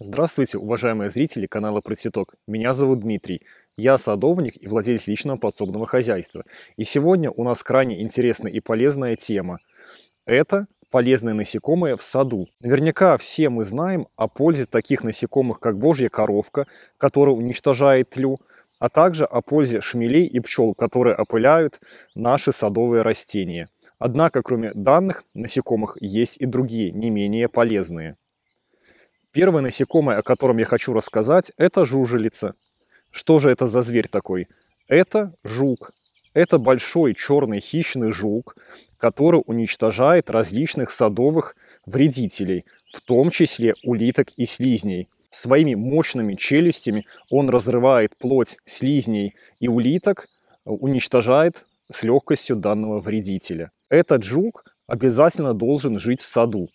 Здравствуйте, уважаемые зрители канала Процветок. Меня зовут Дмитрий. Я садовник и владелец личного подсобного хозяйства. И сегодня у нас крайне интересная и полезная тема. Это полезные насекомые в саду. Наверняка все мы знаем о пользе таких насекомых, как божья коровка, которая уничтожает тлю, а также о пользе шмелей и пчел, которые опыляют наши садовые растения. Однако, кроме данных насекомых, есть и другие, не менее полезные. Первое насекомое, о котором я хочу рассказать, это жужелица. Что же это за зверь такой? Это жук. Это большой черный хищный жук, который уничтожает различных садовых вредителей, в том числе улиток и слизней. Своими мощными челюстями он разрывает плоть слизней и улиток, уничтожает с легкостью данного вредителя. Этот жук обязательно должен жить в саду.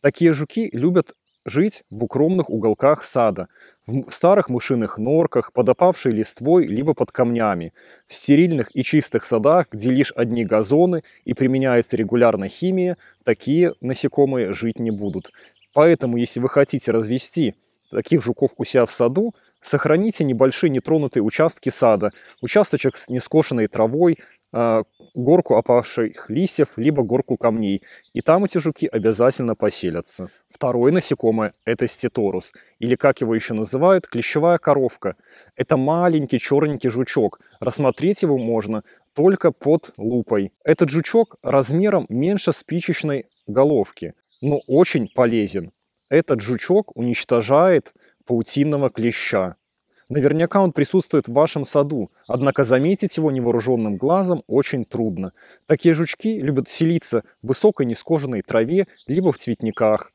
Такие жуки любят жить в укромных уголках сада, в старых мышиных норках, под опавшей листвой, либо под камнями, в стерильных и чистых садах, где лишь одни газоны и применяется регулярно химия, такие насекомые жить не будут. Поэтому, если вы хотите развести таких жуков у себя в саду, сохраните небольшие нетронутые участки сада, участочек с нескошенной травой, а, горку опавших листьев, либо горку камней. И там эти жуки обязательно поселятся. Второе насекомое – это стеторус, или как его еще называют, клещевая коровка. Это маленький черненький жучок. Рассмотреть его можно только под лупой. Этот жучок размером меньше спичечной головки, но очень полезен. Этот жучок уничтожает паутинного клеща. Наверняка он присутствует в вашем саду, однако заметить его невооруженным глазом очень трудно. Такие жучки любят селиться в высокой нескоженной траве, либо в цветниках.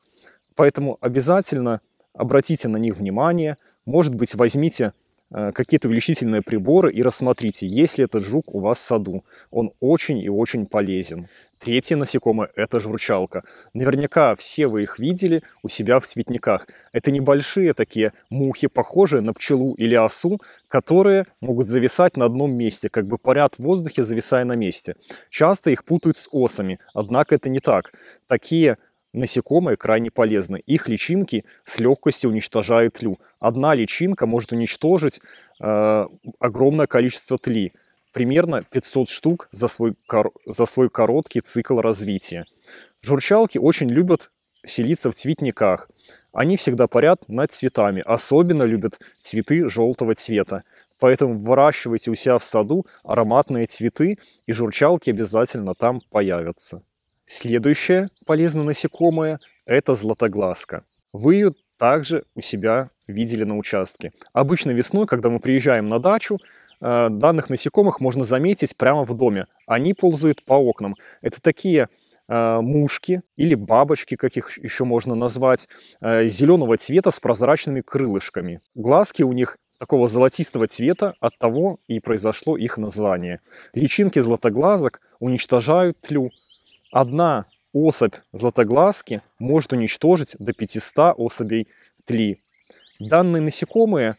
Поэтому обязательно обратите на них внимание, может быть, возьмите Э, какие-то увеличительные приборы и рассмотрите, есть ли этот жук у вас в саду. Он очень и очень полезен. Третье насекомое – это журчалка. Наверняка все вы их видели у себя в цветниках. Это небольшие такие мухи, похожие на пчелу или осу, которые могут зависать на одном месте, как бы парят в воздухе, зависая на месте. Часто их путают с осами, однако это не так. Такие Насекомые крайне полезны. Их личинки с легкостью уничтожают тлю. Одна личинка может уничтожить э, огромное количество тли. Примерно 500 штук за свой, кор... за свой короткий цикл развития. Журчалки очень любят селиться в цветниках. Они всегда парят над цветами, особенно любят цветы желтого цвета. Поэтому выращивайте у себя в саду ароматные цветы, и журчалки обязательно там появятся. Следующее полезное насекомое – это златоглазка. Вы ее также у себя видели на участке. Обычно весной, когда мы приезжаем на дачу, э, данных насекомых можно заметить прямо в доме. Они ползают по окнам. Это такие э, мушки или бабочки, как их еще можно назвать, э, зеленого цвета с прозрачными крылышками. Глазки у них такого золотистого цвета, от того и произошло их название. Личинки златоглазок уничтожают тлю, одна особь златоглазки может уничтожить до 500 особей тли. Данные насекомые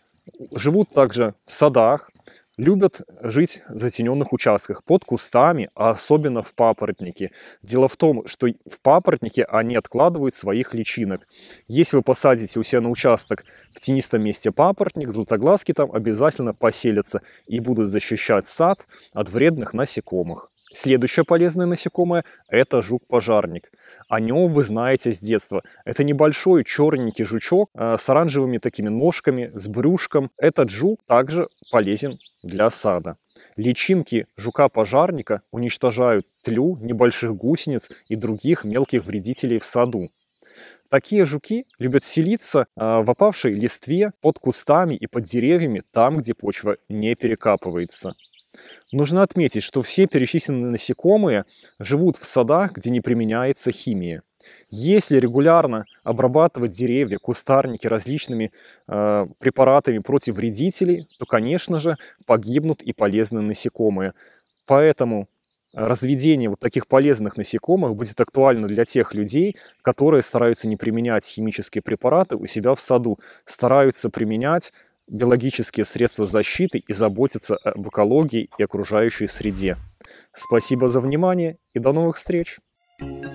живут также в садах, любят жить в затененных участках, под кустами, а особенно в папоротнике. Дело в том, что в папоротнике они откладывают своих личинок. Если вы посадите у себя на участок в тенистом месте папоротник, златоглазки там обязательно поселятся и будут защищать сад от вредных насекомых. Следующее полезное насекомое – это жук-пожарник. О нем вы знаете с детства. Это небольшой черненький жучок э, с оранжевыми такими ножками, с брюшком. Этот жук также полезен для сада. Личинки жука-пожарника уничтожают тлю, небольших гусениц и других мелких вредителей в саду. Такие жуки любят селиться э, в опавшей листве, под кустами и под деревьями, там, где почва не перекапывается. Нужно отметить, что все перечисленные насекомые живут в садах, где не применяется химия. Если регулярно обрабатывать деревья, кустарники различными э, препаратами против вредителей, то, конечно же, погибнут и полезные насекомые. Поэтому разведение вот таких полезных насекомых будет актуально для тех людей, которые стараются не применять химические препараты у себя в саду, стараются применять биологические средства защиты и заботиться об экологии и окружающей среде. Спасибо за внимание и до новых встреч! thank you